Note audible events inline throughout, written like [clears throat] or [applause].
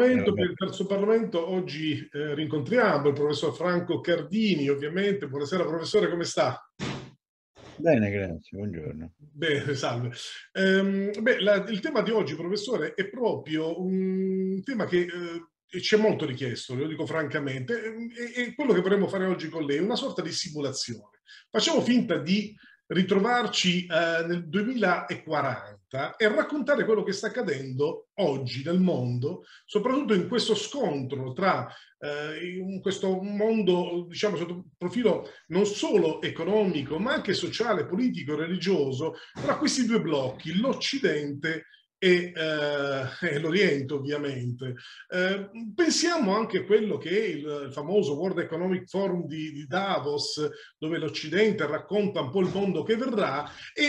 Parlamento, eh, per il terzo Parlamento oggi eh, rincontriamo il professor Franco Cardini, ovviamente. Buonasera professore, come sta? Bene, grazie, buongiorno. Bene, salve. Ehm, beh, la, il tema di oggi, professore, è proprio un tema che eh, ci è molto richiesto, lo dico francamente, e, e quello che vorremmo fare oggi con lei, è una sorta di simulazione. Facciamo finta di ritrovarci eh, nel 2040 diretta e raccontare quello che sta accadendo oggi nel mondo, soprattutto in questo scontro tra eh, in questo mondo, diciamo, sotto profilo non solo economico, ma anche sociale, politico, religioso, tra questi due blocchi, l'Occidente e, eh, e l'Oriente ovviamente. Eh, pensiamo anche a quello che è il famoso World Economic Forum di, di Davos, dove l'Occidente racconta un po' il mondo che verrà e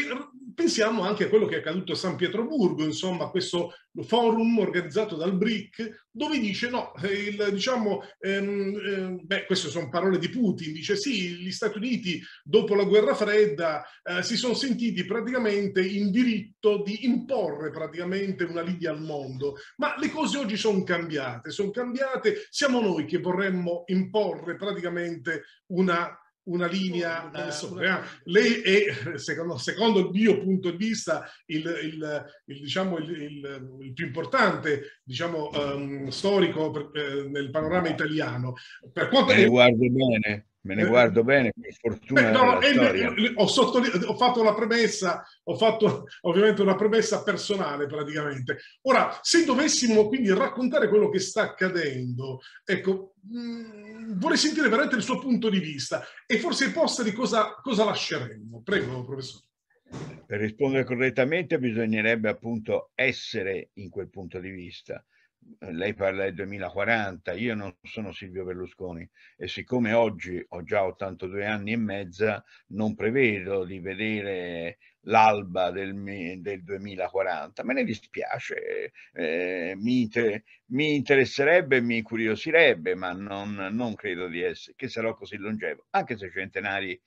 pensiamo anche a quello che è accaduto a San Pietroburgo, insomma, questo forum organizzato dal BRIC, dove dice no, eh, il, diciamo, ehm, ehm, beh, queste sono parole di Putin, dice sì, gli Stati Uniti dopo la guerra fredda eh, si sono sentiti praticamente in diritto di imporre praticamente una linea al mondo, ma le cose oggi sono cambiate, sono cambiate, siamo noi che vorremmo imporre praticamente una una linea, una, eh, so, una... Eh, lei è, secondo, secondo, il mio punto di vista, il, il, il diciamo, il, il, più importante diciamo, um, storico per, eh, nel panorama italiano. Per quanto riguarda bene me ne guardo eh, eh, bene, per fortuna. Eh, no, eh, eh, ho, ho fatto una premessa, ho fatto ovviamente una premessa personale praticamente. Ora, se dovessimo quindi raccontare quello che sta accadendo, ecco, mh, mm, vorrei sentire veramente il suo punto di vista e forse in posta di cosa, cosa lasceremmo. Prego, professore. Per rispondere correttamente bisognerebbe appunto essere in quel punto di vista lei parla del 2040, io non sono Silvio Berlusconi e siccome oggi ho già 82 anni e mezza, non prevedo di vedere l'alba del, del 2040, me ne dispiace, eh, mi, inter mi, interesserebbe, mi incuriosirebbe, ma non, non credo di essere, che sarò così longevo, anche se centenari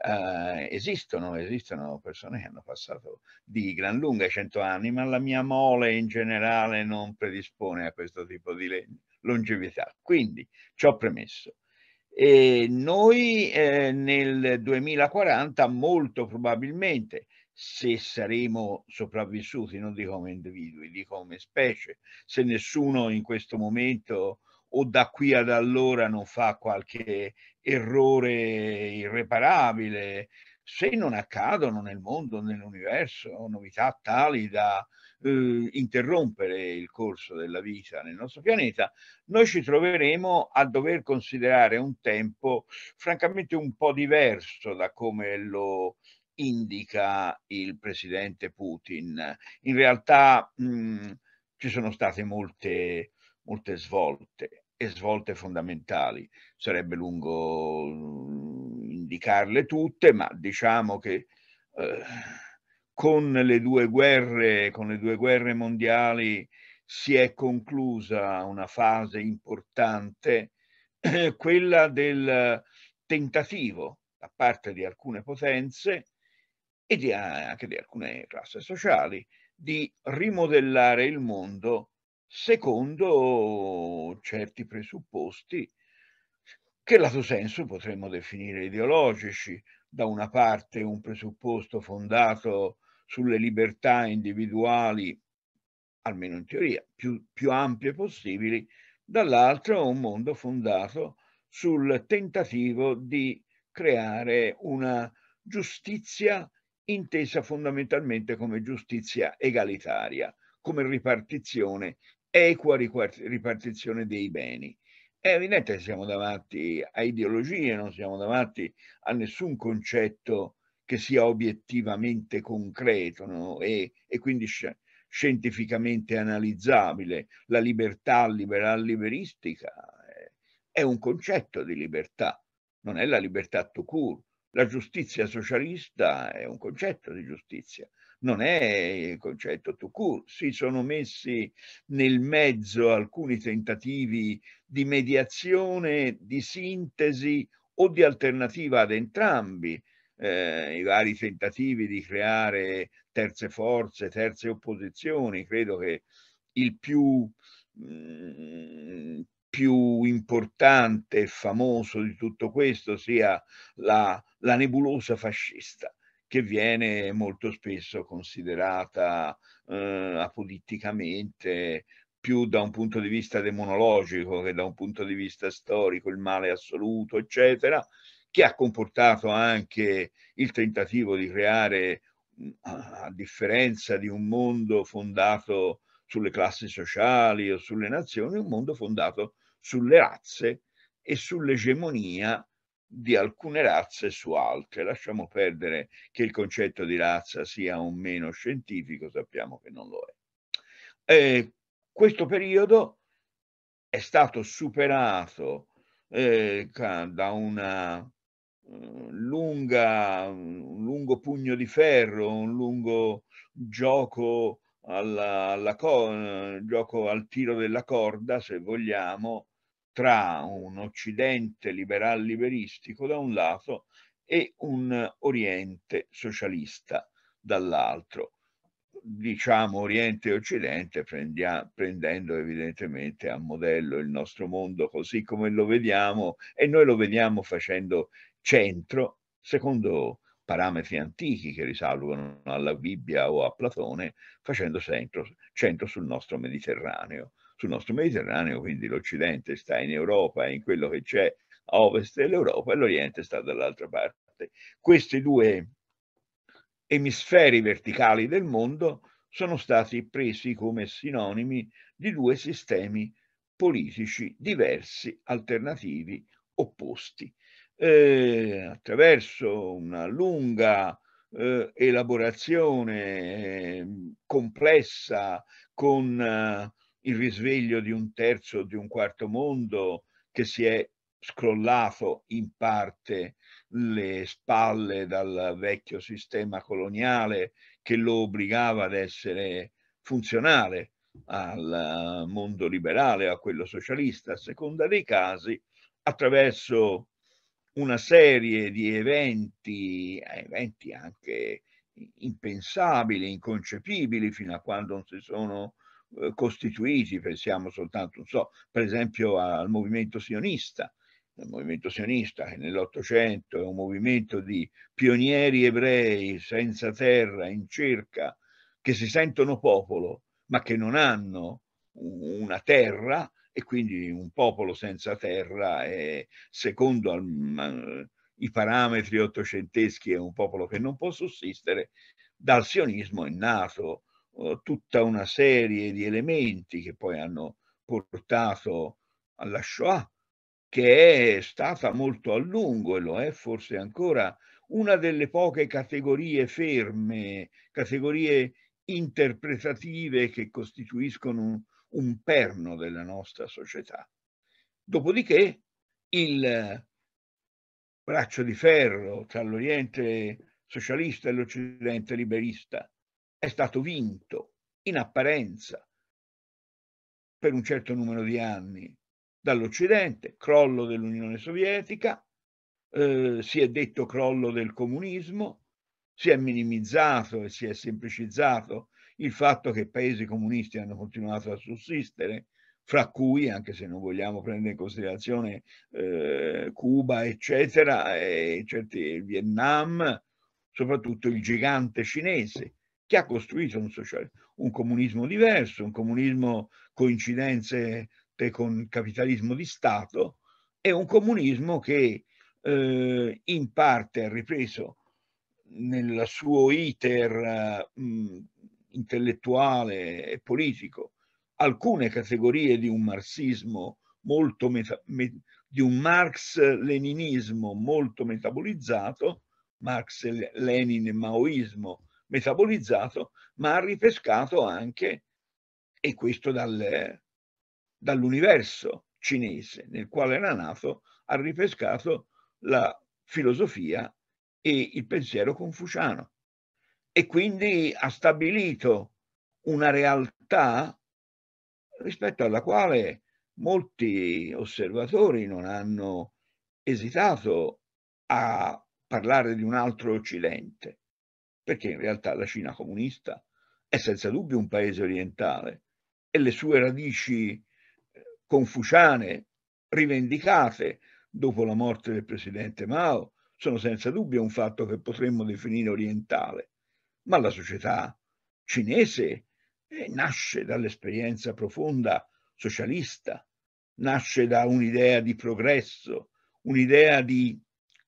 eh, esistono, esistono persone che hanno passato di gran lunga 100 anni, ma la mia mole in generale non predispone a questo tipo di longevità. Quindi, ci ho premesso. E noi eh, nel 2040 molto probabilmente se saremo sopravvissuti non dico come individui dico come specie se nessuno in questo momento o da qui ad allora non fa qualche errore irreparabile, se non accadono nel mondo, nell'universo, novità tali da eh, interrompere il corso della vita nel nostro pianeta, noi ci troveremo a dover considerare un tempo francamente un po' diverso da come lo indica il presidente Putin. In realtà mh, mm, ci sono state molte, molte svolte e svolte fondamentali. Sarebbe lungo mm, indicarle tutte, ma diciamo che eh, con, le due guerre, con le due guerre mondiali si è conclusa una fase importante, eh, [clears throat] quella del tentativo da parte di alcune potenze e di, anche di alcune classi sociali di rimodellare il mondo secondo certi presupposti che lato senso potremmo definire ideologici. Da una parte un presupposto fondato sulle libertà individuali, almeno in teoria, più, più ampie possibili, dall'altro un mondo fondato sul tentativo di creare una giustizia intesa fondamentalmente come giustizia egalitaria, come ripartizione equa ripartizione dei beni. È evidente che siamo davanti a ideologie, non siamo davanti a nessun concetto che sia obiettivamente concreto no? e, e, quindi scientificamente analizzabile. La libertà liberal liberistica eh, è un concetto di libertà, non è la libertà tout court. La giustizia socialista è un concetto di giustizia, non è il concetto tout court. Si sono messi nel mezzo alcuni tentativi di mediazione, di sintesi o di alternativa ad entrambi, eh, i vari tentativi di creare terze forze, terze opposizioni. Credo che il più, mh, mm, più importante e famoso di tutto questo sia la, la nebulosa fascista che viene molto spesso considerata eh, apoliticamente più da un punto di vista demonologico che da un punto di vista storico, il male assoluto, eccetera, che ha comportato anche il tentativo di creare, mm, a differenza di un mondo fondato sulle classi sociali o sulle nazioni, un mondo fondato sulle razze e sull'egemonia di alcune razze su altre. Lasciamo perdere che il concetto di razza sia un meno scientifico, sappiamo che non lo è. Eh, questo periodo è stato superato eh, da una eh, lunga, un lungo pugno di ferro, un lungo gioco, alla, alla eh, gioco al tiro della corda, se vogliamo, tra un occidente liberal liberistico da un lato e un oriente socialista dall'altro. Diciamo oriente e occidente prendendo evidentemente a modello il nostro mondo così come lo vediamo e noi lo vediamo facendo centro secondo parametri antichi che risalgono alla Bibbia o a Platone facendo centro, centro sul nostro Mediterraneo sul nostro Mediterraneo, quindi l'Occidente sta in Europa, e in quello che c'è a ovest dell'Europa e l'Oriente sta dall'altra parte. Questi due emisferi verticali del mondo sono stati presi come sinonimi di due sistemi politici diversi, alternativi, opposti. Eh, attraverso una lunga eh, elaborazione eh, complessa con eh, il risveglio di un terzo, o di un quarto mondo che si è scrollato in parte le spalle dal vecchio sistema coloniale che lo obbligava ad essere funzionale al eh, mondo liberale, a quello socialista, a seconda dei casi, attraverso una serie di eventi, eh, eventi anche impensabili, inconcepibili fino a quando non si sono eh, costituiti, pensiamo soltanto, so, per esempio al movimento sionista, il movimento sionista che nell'Ottocento è un movimento di pionieri ebrei senza terra, in cerca, che si sentono popolo, ma che non hanno una terra e quindi un popolo senza terra è, secondo al, i parametri ottocenteschi è un popolo che non può sussistere, dal sionismo è nato eh, tutta una serie di elementi che poi hanno portato alla Shoah, che è stata molto a lungo e lo è forse ancora una delle poche categorie ferme, categorie interpretative che costituiscono un, un perno della nostra società. Dopodiché il braccio di ferro tra l'Oriente socialista e l'Occidente liberista è stato vinto in apparenza per un certo numero di anni dall'Occidente, crollo dell'Unione Sovietica, eh, si è detto crollo del comunismo, si è minimizzato e si è semplicizzato il fatto che paesi comunisti hanno continuato a sussistere, fra cui, anche se non vogliamo prendere in considerazione eh, Cuba, eccetera, e certi, il Vietnam, soprattutto il gigante cinese, che ha costruito un, social, un comunismo diverso, un comunismo coincidenze con capitalismo di Stato, è un comunismo che eh, in parte ha ripreso nel suo iter eh, mh, intellettuale e politico alcune categorie di un marxismo molto meta, me, di un marx-leninismo molto metabolizzato, Marx, Lenin e maoismo metabolizzato, ma ha ripescato anche, e questo dal, dall'universo cinese nel quale era nato, ha ripescato la filosofia e il pensiero confuciano. E quindi ha stabilito una realtà rispetto alla quale molti osservatori non hanno esitato a parlare di un altro Occidente, perché in realtà la Cina comunista è senza dubbio un paese orientale e le sue radici eh, confuciane rivendicate dopo la morte del presidente Mao sono senza dubbio un fatto che potremmo definire orientale, ma la società cinese eh, nasce dall'esperienza profonda socialista, nasce da un'idea di progresso, un'idea di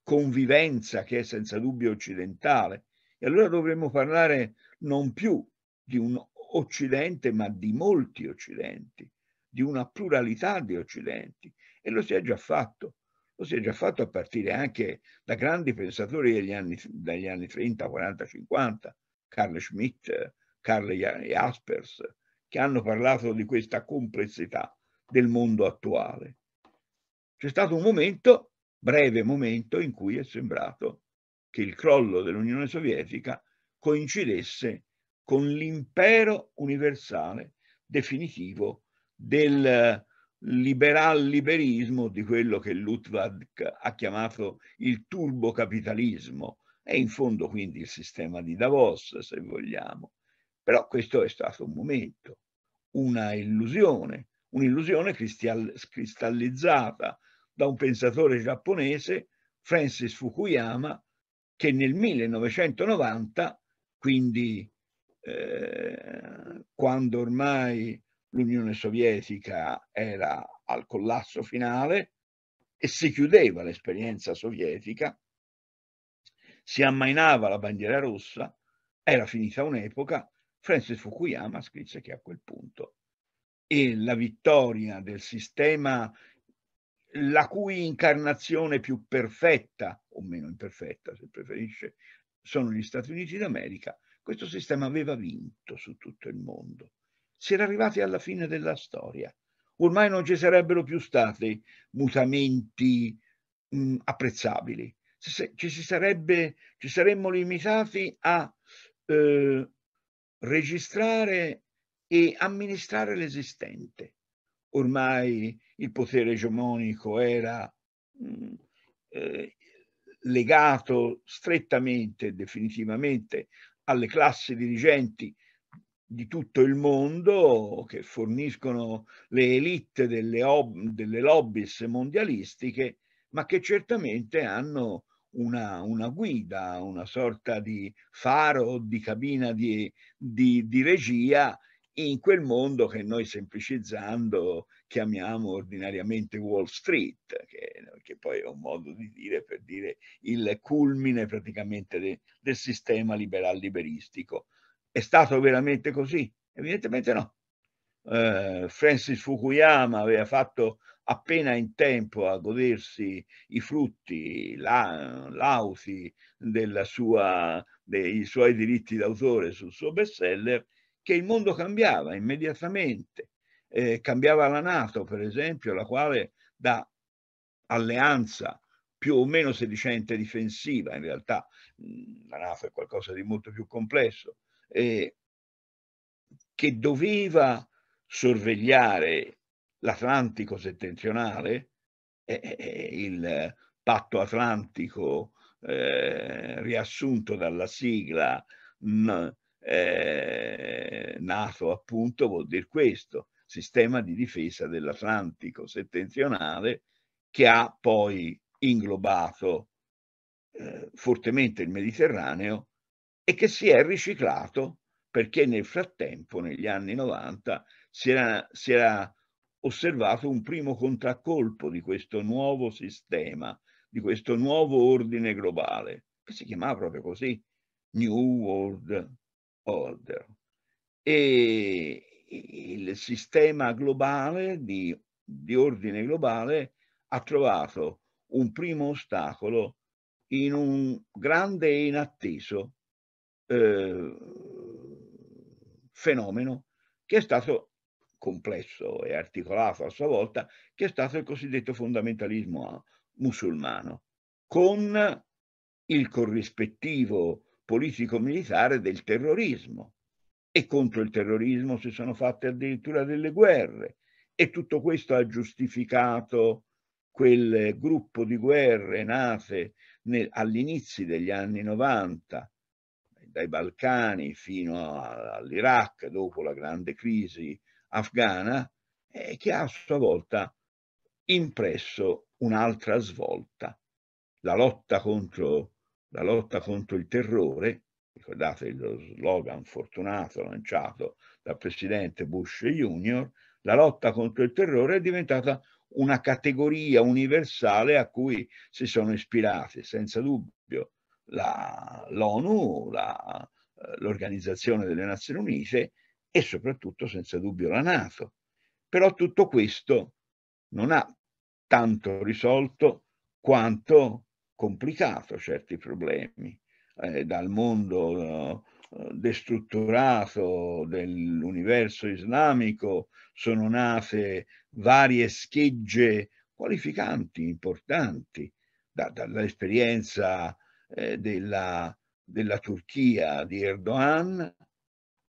convivenza che è senza dubbio occidentale, e allora dovremmo parlare non più di un Occidente, ma di molti Occidenti, di una pluralità di Occidenti. E lo si è già fatto, lo si è già fatto a partire anche da grandi pensatori degli anni, dagli anni 30, 40, 50, Carl Schmitt, Carl Jaspers, che hanno parlato di questa complessità del mondo attuale. C'è stato un momento, breve momento, in cui è sembrato che il crollo dell'Unione Sovietica coincidesse con l'impero universale definitivo del eh, liberal liberismo di quello che Ludwig ha chiamato il turbocapitalismo e in fondo quindi il sistema di Davos se vogliamo però questo è stato un momento una illusione un'illusione cristallizzata da un pensatore giapponese Francis Fukuyama che nel 1990, quindi eh, quando ormai l'Unione Sovietica era al collasso finale e si chiudeva l'esperienza sovietica, si ammainava la bandiera rossa, era finita un'epoca, Francis Fukuyama scrisse che a quel punto e la vittoria del sistema la cui incarnazione più perfetta, o meno imperfetta se preferisce, sono gli Stati Uniti d'America, questo sistema aveva vinto su tutto il mondo. Si era arrivati alla fine della storia. Ormai non ci sarebbero più stati mutamenti mh, apprezzabili. Ci, si sarebbe, ci saremmo limitati a eh, registrare e amministrare l'esistente ormai il potere egemonico era mm, eh, legato strettamente e definitivamente alle classi dirigenti di tutto il mondo che forniscono le elite delle, delle lobbies mondialistiche, ma che certamente hanno una, una, guida, una sorta di faro, di cabina di, di, di regia in quel mondo che noi semplicizzando chiamiamo ordinariamente Wall Street, che, che poi è un modo di dire per dire il culmine praticamente de, del sistema liberal-liberistico. È stato veramente così? Evidentemente no. Eh, Francis Fukuyama aveva fatto appena in tempo a godersi i frutti la, lausi dei suoi diritti d'autore sul suo bestseller che il mondo cambiava immediatamente. Eh, cambiava la Nato, per esempio, la quale da alleanza più o meno sedicente difensiva, in realtà la Nato è qualcosa di molto più complesso, eh, che doveva sorvegliare l'Atlantico settentrionale, eh, il patto atlantico eh, riassunto dalla sigla eh, NATO appunto vuol dire questo, sistema di difesa dell'Atlantico settentrionale che ha poi inglobato eh, fortemente il Mediterraneo e che si è riciclato perché nel frattempo, negli anni 90, si era, si era osservato un primo contraccolpo di questo nuovo sistema, di questo nuovo ordine globale, che si chiamava proprio così, New World order e il sistema globale di, di ordine globale ha trovato un primo ostacolo in un grande e inatteso eh, fenomeno che è stato complesso e articolato a sua volta, che è stato il cosiddetto fondamentalismo musulmano, con il corrispettivo politico-militare del terrorismo e contro il terrorismo si sono fatte addirittura delle guerre e tutto questo ha giustificato quel gruppo di guerre nate all'inizio degli anni 90 dai Balcani fino all'Iraq dopo la grande crisi afghana e che ha a sua volta impresso un'altra svolta, la lotta contro il la lotta contro il terrore, ricordate lo slogan fortunato lanciato dal presidente Bush Jr., la lotta contro il terrore è diventata una categoria universale a cui si sono ispirate senza dubbio l'ONU, eh, l'Organizzazione delle Nazioni Unite e soprattutto senza dubbio la Nato. Però tutto questo non ha tanto risolto quanto complicato certi problemi, eh, dal mondo eh, destrutturato dell'universo islamico sono nate varie schegge qualificanti, importanti, da, dall'esperienza eh, della, della Turchia di Erdogan,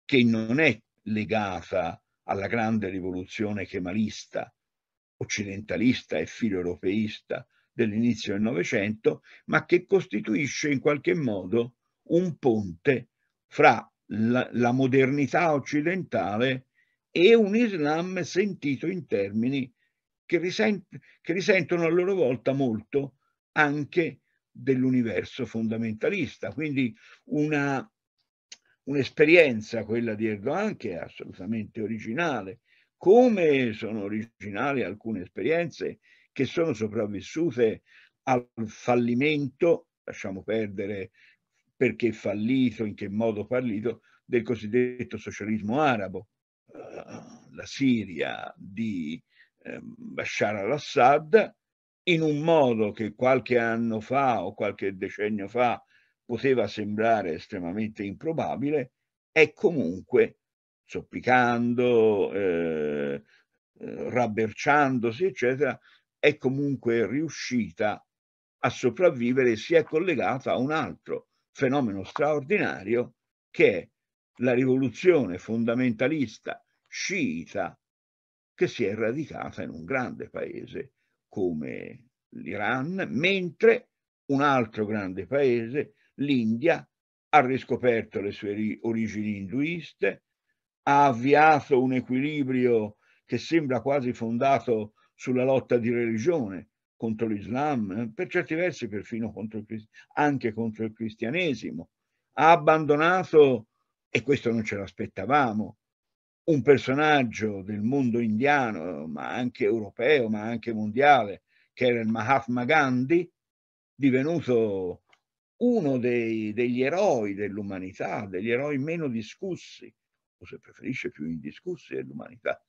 che non è legata alla grande rivoluzione kemalista occidentalista e filoeuropeista dell'inizio del Novecento, ma che costituisce in qualche modo un ponte fra la, la modernità occidentale e un Islam sentito in termini che, risent che risentono a loro volta molto anche dell'universo fondamentalista. Quindi una, un'esperienza, quella di Erdogan, che è assolutamente originale, come sono originali alcune esperienze che sono sopravvissute al fallimento, lasciamo perdere perché fallito, in che modo fallito, del cosiddetto socialismo arabo. Eh, la Siria di ehm, Bashar al-Assad, in un modo che qualche anno fa o qualche decennio fa poteva sembrare estremamente improbabile, è comunque zoppicando, eh, eh, rabberciandosi, eccetera, è comunque riuscita a sopravvivere e si è collegata a un altro fenomeno straordinario che è la rivoluzione fondamentalista sciita che si è radicata in un grande paese come l'Iran, mentre un altro grande paese, l'India, ha riscoperto le sue origini induiste, ha avviato un equilibrio che sembra quasi fondato sulla lotta di religione contro l'Islam, eh, per certi versi perfino contro il, anche contro il cristianesimo. Ha abbandonato, e questo non ce l'aspettavamo, un personaggio del mondo indiano, ma anche europeo, ma anche mondiale, che era il Mahatma Gandhi, divenuto uno dei, degli eroi dell'umanità, degli eroi meno discussi, o se preferisce più indiscussi dell'umanità.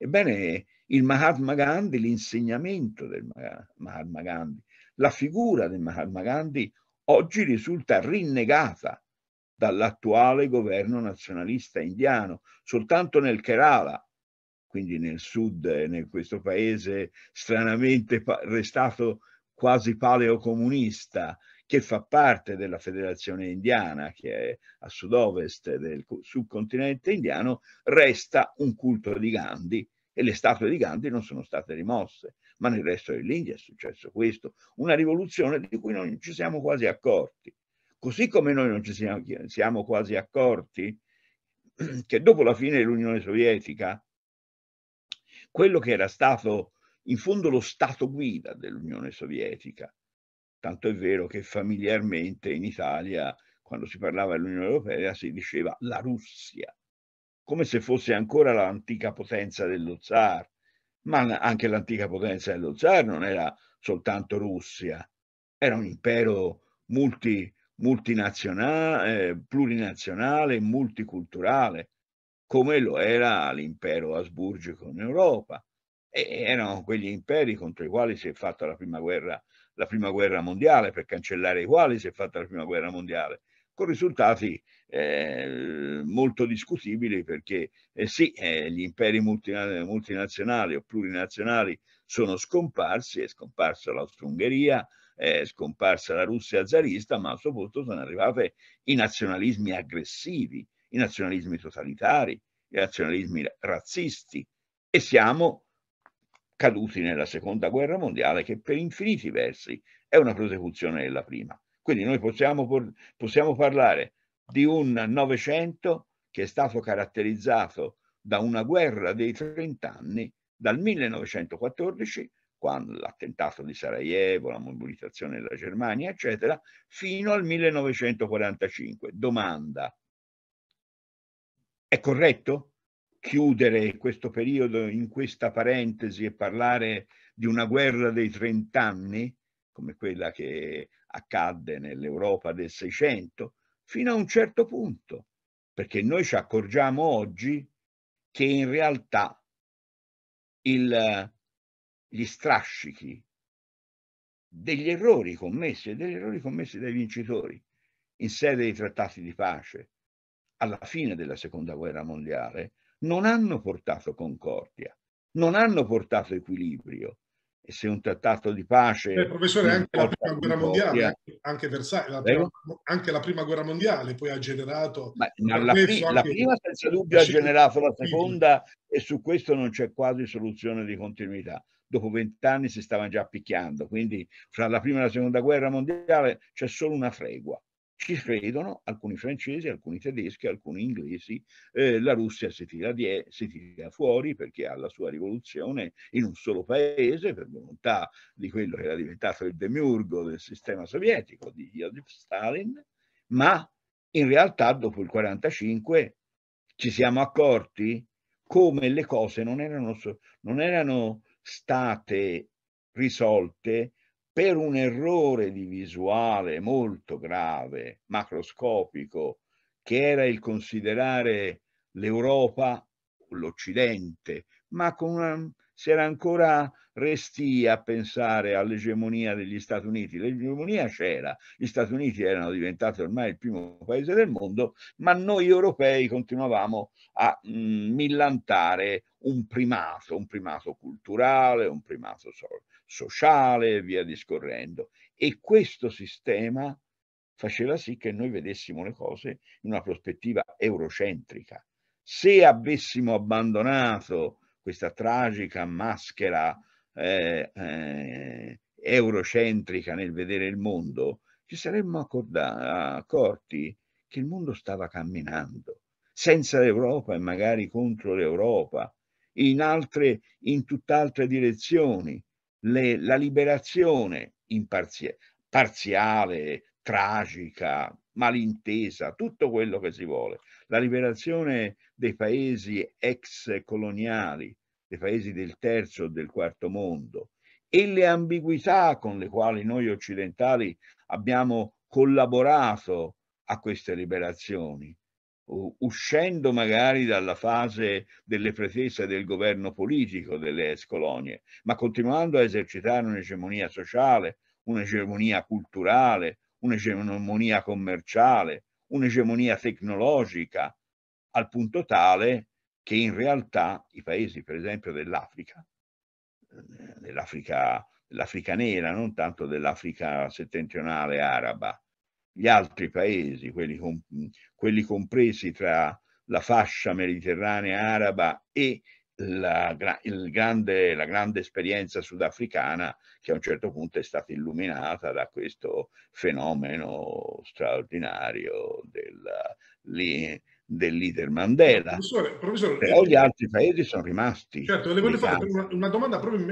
Ebbene, il Mahatma Gandhi, l'insegnamento del Mahatma Gandhi, la figura del Mahatma Gandhi oggi risulta rinnegata dall'attuale governo nazionalista indiano. Soltanto nel Kerala, quindi nel sud, in questo paese stranamente restato quasi paleocomunista, che fa parte della federazione indiana, che è a sud-ovest del subcontinente indiano, resta un culto di Gandhi e le statue di Gandhi non sono state rimosse, ma nel resto dell'India è successo questo, una rivoluzione di cui non ci siamo quasi accorti. Così come noi non ci siamo, siamo quasi accorti che dopo la fine dell'Unione Sovietica, quello che era stato in fondo lo Stato guida dell'Unione Sovietica, Tanto è vero che familiarmente in Italia, quando si parlava dell'Unione Europea, si diceva la Russia, come se fosse ancora l'antica potenza dello zar. Ma anche l'antica potenza dello zar non era soltanto Russia, era un impero multi, multinazionale, eh, plurinazionale, multiculturale, come lo era l'impero asburgico in Europa. E erano quegli imperi contro i quali si è fatta la prima guerra la prima guerra mondiale, per cancellare i quali si è fatta la prima guerra mondiale, con risultati eh, molto discutibili perché eh, sì, eh, gli imperi multinazionali o plurinazionali sono scomparsi, è scomparsa l'Austro-Ungheria, è scomparsa la Russia zarista, ma suo posto sono arrivate i nazionalismi aggressivi, i nazionalismi totalitari, i nazionalismi razzisti e siamo caduti nella seconda guerra mondiale che per infiniti versi è una prosecuzione della prima. Quindi noi possiamo, possiamo parlare di un Novecento che è stato caratterizzato da una guerra dei 30 anni dal 1914, quando l'attentato di Sarajevo, la mobilitazione della Germania, eccetera, fino al 1945. Domanda, è corretto? chiudere questo periodo in questa parentesi e parlare di una guerra dei trent'anni, come quella che accadde nell'Europa del Seicento, fino a un certo punto, perché noi ci accorgiamo oggi che in realtà il, gli strascichi degli errori commessi e degli errori commessi dai vincitori in sede di trattati di pace alla fine della seconda guerra mondiale non hanno portato concordia, non hanno portato equilibrio. E se un trattato di pace... Eh, professore, anche la prima guerra mondiale, anche, Versailles, la prima, anche la prima guerra mondiale poi ha generato... Ma, ma la, pri- la, prima senza dubbio ha generato la seconda e su questo non c'è quasi soluzione di continuità. Dopo vent'anni si stava già picchiando, quindi fra la prima e la seconda guerra mondiale c'è solo una fregua ci credono alcuni francesi, alcuni tedeschi, alcuni inglesi, eh, la Russia si tira, die, si tira, fuori perché ha la sua rivoluzione in un solo paese per volontà di quello che era diventato il demiurgo del sistema sovietico di Joseph Stalin, ma in realtà dopo il 1945 ci siamo accorti come le cose non erano, non erano state risolte per un errore di visuale molto grave, macroscopico, che era il considerare l'Europa, l'Occidente, ma con una, si era ancora resti a pensare all'egemonia degli Stati Uniti. L'egemonia c'era, gli Stati Uniti erano diventati ormai il primo paese del mondo, ma noi europei continuavamo a mh, mm, millantare un primato, un primato culturale, un primato solo sociale e via discorrendo. E questo sistema faceva sì che noi vedessimo le cose in una prospettiva eurocentrica. Se avessimo abbandonato questa tragica maschera eh, eh, eurocentrica nel vedere il mondo, ci saremmo accorti che il mondo stava camminando senza l'Europa e magari contro l'Europa, in, altre, in tutt'altre direzioni le, la liberazione imparziale, parziale, tragica, malintesa, tutto quello che si vuole, la liberazione dei paesi ex coloniali, dei paesi del terzo e del quarto mondo e le ambiguità con le quali noi occidentali abbiamo collaborato a queste liberazioni uscendo magari dalla fase delle pretese del governo politico delle ex colonie, ma continuando a esercitare un'egemonia sociale, un'egemonia culturale, un'egemonia commerciale, un'egemonia tecnologica, al punto tale che in realtà i paesi, per esempio, dell'Africa, eh, dell'Africa, dell'Africa nera, non tanto dell'Africa settentrionale araba, gli altri paesi, quelli, com quelli compresi tra la fascia mediterranea araba e la, gra grande, la, grande, esperienza sudafricana che a un certo punto è stata illuminata da questo fenomeno straordinario del, del leader Mandela. Professore, professore, Però eh, gli altri paesi sono rimasti. Certo, le voglio fare una, una, domanda proprio,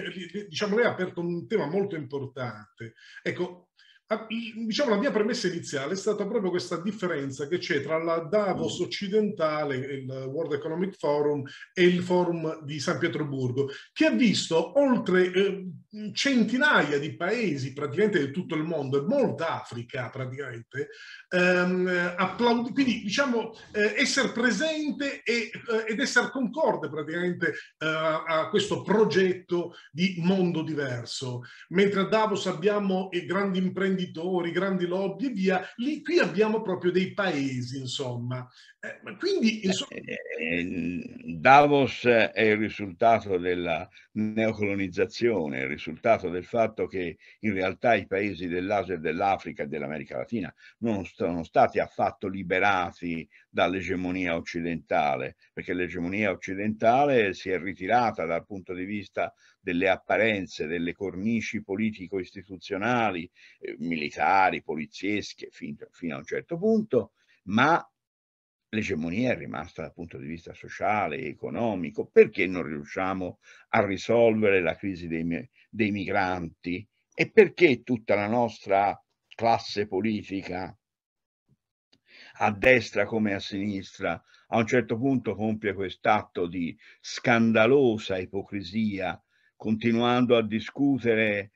diciamo lei ha aperto un tema molto importante. Ecco, Ah, diciamo, la mia premessa iniziale è stata proprio questa differenza che c'è tra la Davos mm. occidentale, il World Economic Forum, e il forum di San Pietroburgo, che ha visto oltre eh, centinaia di paesi praticamente di tutto il mondo, e molta Africa praticamente, ehm, applaud- quindi diciamo eh, essere presente e, eh, ed essere concorde praticamente eh, a questo progetto di mondo diverso. Mentre a Davos abbiamo i grandi imprenditori imprenditori, grandi lobby e via, lì, qui abbiamo proprio dei paesi, insomma, eh, quindi il... Eh, eh, Davos è il risultato della neocolonizzazione, il risultato del fatto che in realtà i paesi dell'Asia e dell'Africa e dell'America Latina non sono stati affatto liberati dall'egemonia occidentale, perché l'egemonia occidentale si è ritirata dal punto di vista delle apparenze, delle cornici politico-istituzionali, eh, militari, poliziesche, fin, fino a un certo punto, ma l'egemonia è rimasta dal punto di vista sociale e economico, perché non riusciamo a risolvere la crisi dei, dei migranti e perché tutta la nostra classe politica a destra come a sinistra, a un certo punto compie quest'atto di scandalosa ipocrisia, continuando a discutere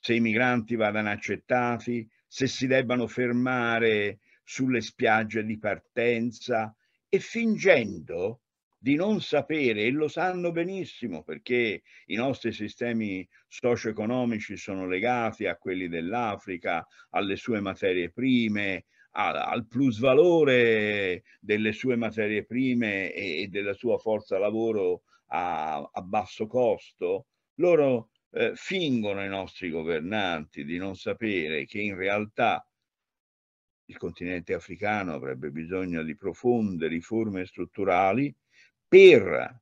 se i migranti vadano accettati, se si debbano fermare sulle spiagge di partenza e fingendo di non sapere, e lo sanno benissimo perché i nostri sistemi socio-economici sono legati a quelli dell'Africa, alle sue materie prime, al plusvalore delle sue materie prime e, della sua forza lavoro a, a basso costo, loro eh, fingono i nostri governanti di non sapere che in realtà il continente africano avrebbe bisogno di profonde riforme strutturali per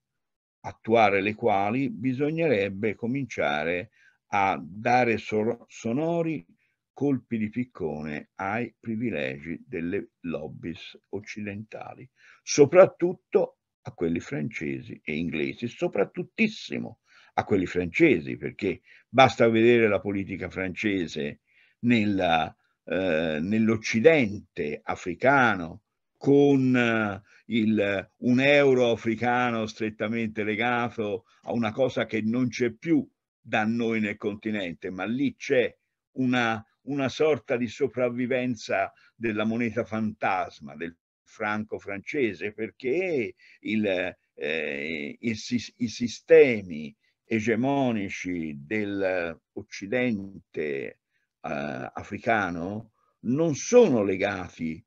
attuare le quali bisognerebbe cominciare a dare sonori colpi di piccone ai privilegi delle lobbies occidentali, soprattutto a quelli francesi e inglesi, soprattutissimo a quelli francesi, perché basta vedere la politica francese nella eh, nell'Occidente africano con eh, il, un euro africano strettamente legato a una cosa che non c'è più da noi nel continente, ma lì c'è una, una sorta di sopravvivenza della moneta fantasma, del franco francese, perché il, eh, il, i sistemi egemonici dell'Occidente eh, africano non sono legati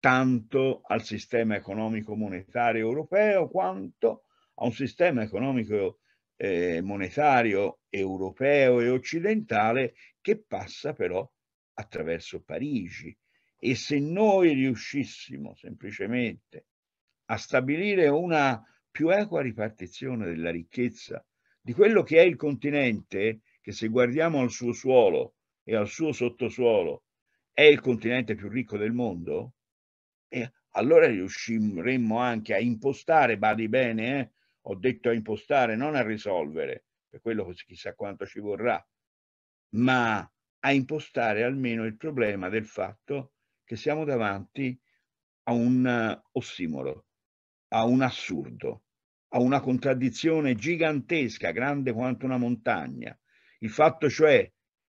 tanto al sistema economico monetario europeo quanto a un sistema economico eh, monetario europeo e occidentale che passa però attraverso Parigi. E se noi riuscissimo semplicemente a stabilire una più equa ripartizione della ricchezza di quello che è il continente, che se guardiamo al suo suolo e al suo sottosuolo è il continente più ricco del mondo, e allora riusciremmo anche a impostare, badi bene, eh, ho detto a impostare, non a risolvere, per quello chissà quanto ci vorrà, ma a impostare almeno il problema del fatto che siamo davanti a un eh, ossimoro, a un assurdo, a una contraddizione gigantesca, grande quanto una montagna. Il fatto cioè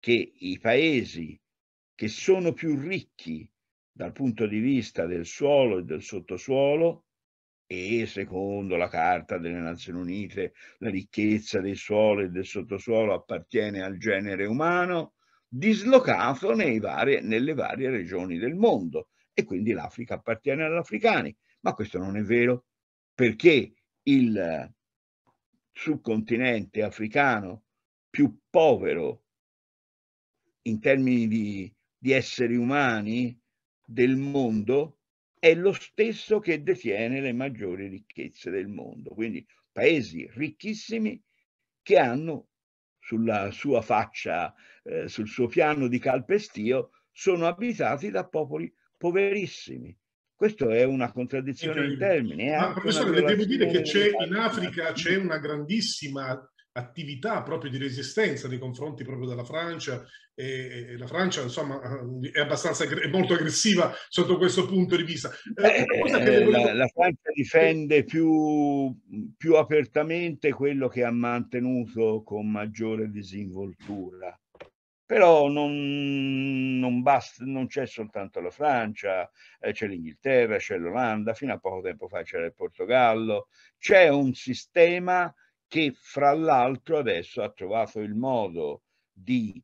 che i paesi che sono più ricchi dal punto di vista del suolo e del sottosuolo e secondo la Carta delle Nazioni Unite la ricchezza del suolo e del sottosuolo appartiene al genere umano, dislocato vari, nelle varie regioni del mondo e quindi l'Africa appartiene agli africani. Ma questo non è vero perché il eh, subcontinente africano più povero in termini di, di esseri umani del mondo è lo stesso che detiene le maggiori ricchezze del mondo. Quindi paesi ricchissimi che hanno sulla sua faccia, eh, sul suo piano di calpestio, sono abitati da popoli poverissimi. Questo è una contraddizione in termini. Ma professore, le devo dire che c'è in Africa c'è una grandissima attività proprio di resistenza nei confronti proprio della Francia e, la Francia insomma è abbastanza è molto aggressiva sotto questo punto di vista. Eh, Beh, eh, volevo... la, la, Francia difende più, più apertamente quello che ha mantenuto con maggiore disinvoltura però non, non, basta, non c'è soltanto la Francia, eh, c'è l'Inghilterra, c'è l'Olanda, fino a poco tempo fa c'era il Portogallo, c'è un sistema che fra l'altro adesso ha trovato il modo di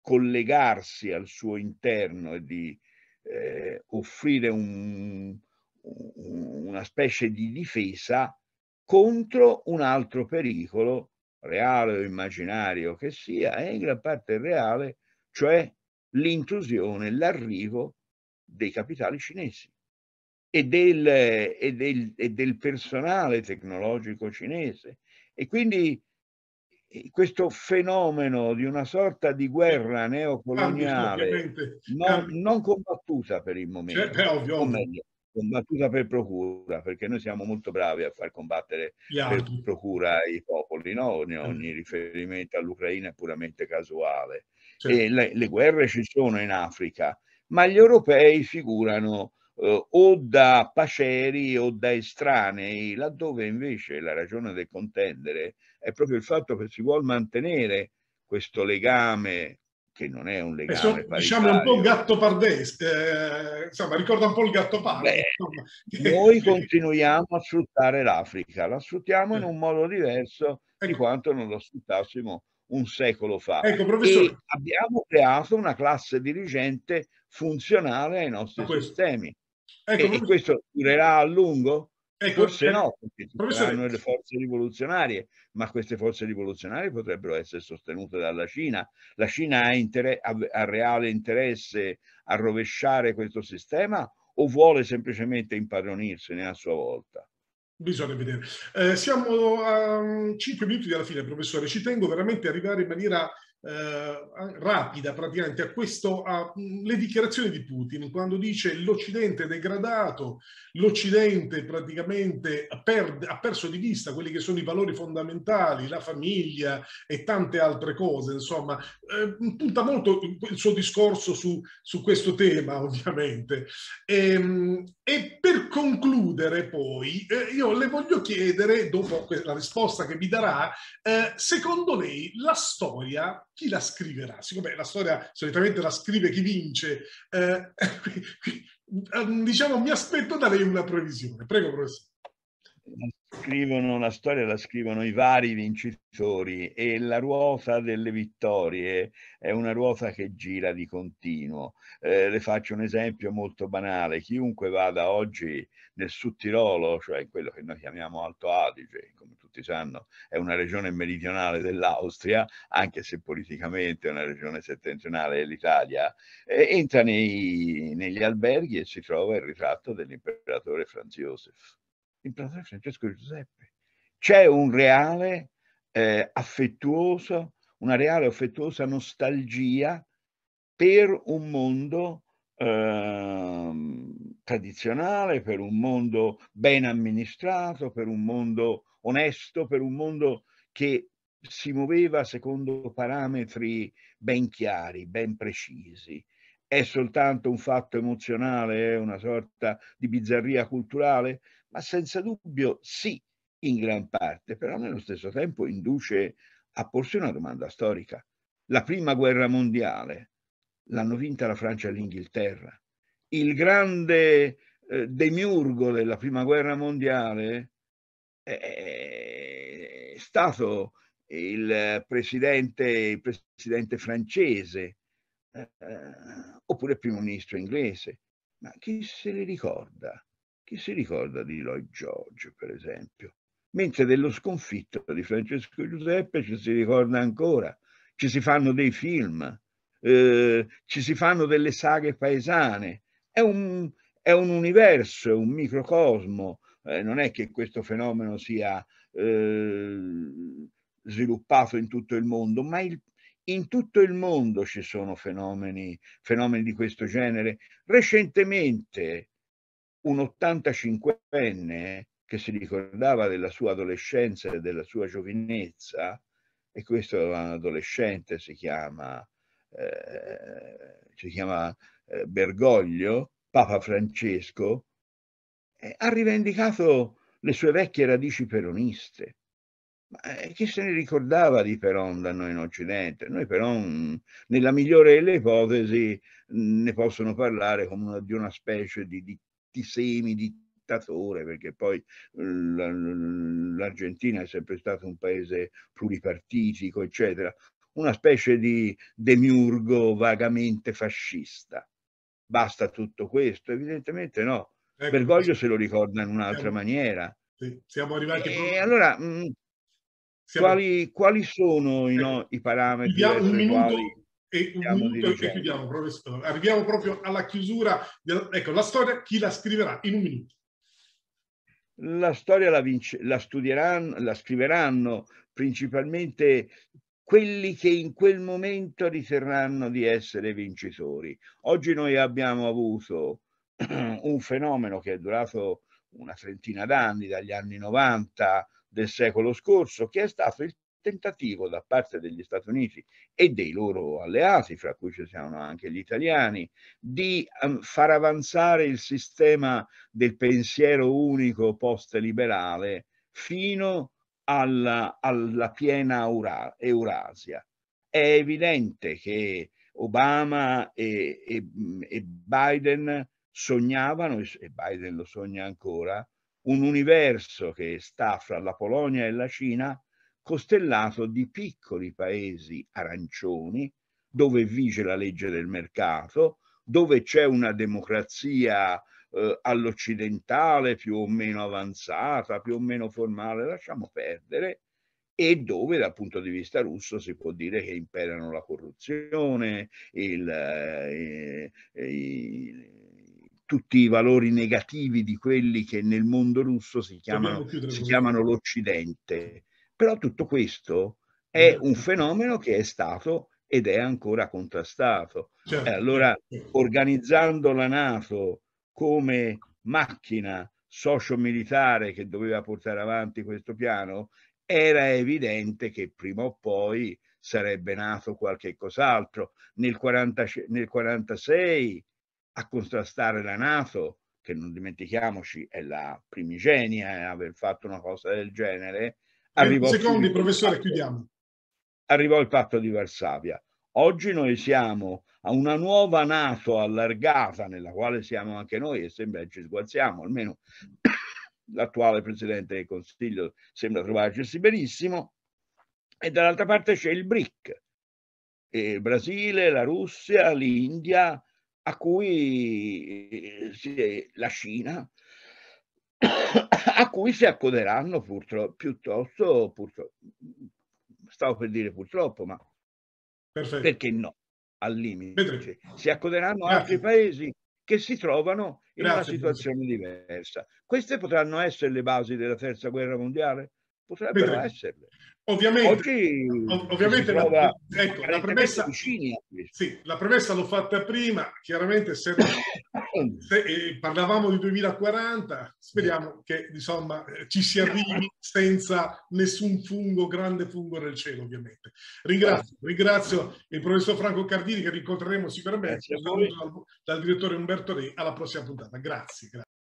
collegarsi al suo interno e di eh, offrire un, una specie di difesa contro un altro pericolo, reale o immaginario che sia, e in gran parte reale, cioè l'intrusione, l'arrivo dei capitali cinesi e del, e del, e del personale tecnologico cinese. E quindi eh, questo fenomeno di una sorta di guerra neocoloniale non, non combattuta per il momento, cioè, certo, beh, ovvio, ovvio. combattuta per procura, perché noi siamo molto bravi a far combattere per procura i popoli, no? ogni, ogni riferimento all'Ucraina è puramente casuale. Certo. Le, le, guerre ci sono in Africa, ma gli europei figurano eh, o da paceri o da estranei, laddove invece la ragione del contendere è proprio il fatto che si vuole mantenere questo legame che non è un eh, legame. So, diciamo un po' gatto pardesco, eh, insomma, ricorda un po' il gatto pardo. noi [laughs] continuiamo a sfruttare l'Africa, la sfruttiamo in eh. un modo diverso ecco. di quanto non lo sfruttassimo un secolo fa. Ecco, professore. E abbiamo creato una classe dirigente funzionale ai nostri sistemi. Ecco, e, questo durerà a lungo? Ecco, Forse eh, no, perché ci saranno le forze rivoluzionarie, ma queste forze rivoluzionarie potrebbero essere sostenute dalla Cina. La Cina ha, inter- ha, ha reale interesse a rovesciare questo sistema o vuole semplicemente impadronirsene a sua volta? Bisogna vedere. Eh, siamo a 5 mm, minuti dalla fine, professore. Ci tengo veramente a arrivare in maniera eh, rapida praticamente a questo, a, le dichiarazioni di Putin quando dice l'Occidente è degradato, l'Occidente praticamente ha perso di vista quelli che sono i valori fondamentali, la famiglia e tante altre cose, insomma, eh, punta molto il suo discorso su, su questo tema [laughs] ovviamente. E, ehm, e per concludere poi, eh, io le voglio chiedere, dopo la risposta che vi darà, eh, secondo lei la storia chi la scriverà? Siccome la storia solitamente la scrive chi vince, eh, [laughs] diciamo mi aspetto da lei una previsione. Prego, professore. Scrivono la storia, la scrivono i vari vincitori e la ruota delle vittorie è una ruota che gira di continuo. Eh, le faccio un esempio molto banale: chiunque vada oggi nel Sud Tirolo, cioè quello che noi chiamiamo Alto Adige, come tutti sanno, è una regione meridionale dell'Austria, anche se politicamente è una regione settentrionale dell'Italia, eh, entra nei, negli alberghi e si trova il ritratto dell'imperatore Franz Josef, l'imperatore Francesco Giuseppe. C'è un reale eh, affettuoso, una reale affettuosa nostalgia per un mondo eh, tradizionale, per un mondo ben amministrato, per un mondo onesto, per un mondo che si muoveva secondo parametri ben chiari, ben precisi. È soltanto un fatto emozionale, è eh, una sorta di bizzarria culturale? Ma senza dubbio sì, in gran parte, però nello stesso tempo induce a porsi una domanda storica. La prima guerra mondiale l'hanno vinta la Francia e l'Inghilterra. Il grande eh, demiurgo della prima guerra mondiale eh, è stato il presidente, il presidente francese eh, oppure il primo ministro inglese. Ma chi se li ricorda? Chi si ricorda di Lloyd George, per esempio? Mentre dello sconfitto di Francesco Giuseppe ci si ricorda ancora, ci si fanno dei film, eh, ci si fanno delle saghe paesane. È un, è un universo, è un microcosmo, eh, non è che questo fenomeno sia eh, sviluppato in tutto il mondo, ma il, in tutto il mondo ci sono fenomeni, fenomeni di questo genere. Recentemente un 85enne che si ricordava della sua adolescenza e della sua giovinezza, e questo era un adolescente, si chiama, eh, si chiama eh, Bergoglio, Papa Francesco eh, ha rivendicato le sue vecchie radici peroniste. Ma eh, chi se ne ricordava di Peron da noi in Occidente? Noi Peron, nella migliore delle ipotesi, mm, ne possono parlare come una, di una specie di, di, di semidittatore, perché poi mm, l'Argentina è sempre stato un paese pluripartitico, eccetera, una specie di demiurgo vagamente fascista. Basta tutto questo? Evidentemente no Ecco. Bergoglio se lo ricorda in un'altra siamo, maniera. Sì, siamo arrivati. E allora, mh, mm, siamo... quali, quali, sono i, no, ecco. i parametri? Abbiamo un minuto. Quali e un minuto e chiudiamo, professore. Arriviamo proprio alla chiusura. Della, ecco, la storia chi la scriverà in un minuto? La storia la, vince, la studieranno, la scriveranno principalmente quelli che in quel momento riterranno di essere vincitori. Oggi noi abbiamo avuto [clears throat] un fenomeno che è durato una trentina d'anni, dagli anni 90 del secolo scorso, che è stato il tentativo da parte degli Stati Uniti e dei loro alleati, fra cui ci siano anche gli italiani, di ehm, far avanzare il sistema del pensiero unico post-liberale fino alla, alla piena Eurasia. È evidente che Obama e, e, e Biden sognavano, e Biden lo sogna ancora, un universo che sta fra la Polonia e la Cina costellato di piccoli paesi arancioni dove vige la legge del mercato, dove c'è una democrazia eh, all'occidentale più o meno avanzata, più o meno formale, lasciamo perdere, e dove dal punto di vista russo si può dire che imperano la corruzione, il, eh, il tutti i valori negativi di quelli che nel mondo russo si chiamano, si chiamano l'Occidente. Però tutto questo è certo. un fenomeno che è stato ed è ancora contrastato. Certo. Eh, allora, certo. organizzando la Nato come macchina socio-militare che doveva portare avanti questo piano, era evidente che prima o poi sarebbe nato qualche cos'altro. Nel, 40, nel 46 a contrastare la Nato, che non dimentichiamoci è la primigenia eh, aver fatto una cosa del genere, eh, arrivò, secondi, professore, chiudiamo. arrivò il patto di Varsavia. Oggi noi siamo a una nuova Nato allargata nella quale siamo anche noi e sembra ci sguazziamo, almeno [coughs] l'attuale Presidente del Consiglio sembra trovarci benissimo, e dall'altra parte c'è il BRIC, il Brasile, la Russia, l'India, a cui eh, la Cina, [coughs] a cui si accoderanno purtroppo, piuttosto, purtroppo, stavo per dire purtroppo, ma Perfetto. perché no, al limite. Cioè, si accoderanno Grazie. altri paesi che si trovano in Grazie, una situazione Grazie. diversa. Queste potranno essere le basi della terza guerra mondiale? Potrebbero esserle. Ovviamente, ov- ovviamente la, ecco, la, premessa, sì, la premessa l'ho fatta prima, chiaramente se, [laughs] se eh, parlavamo di 2040, speriamo certo. che insomma, eh, ci si arrivi senza nessun fungo, grande fungo nel cielo ovviamente. Ringrazio, certo. ringrazio il professor Franco Cardini che rincontreremo sicuramente, dal, dal direttore Umberto Re alla prossima puntata. Grazie. grazie.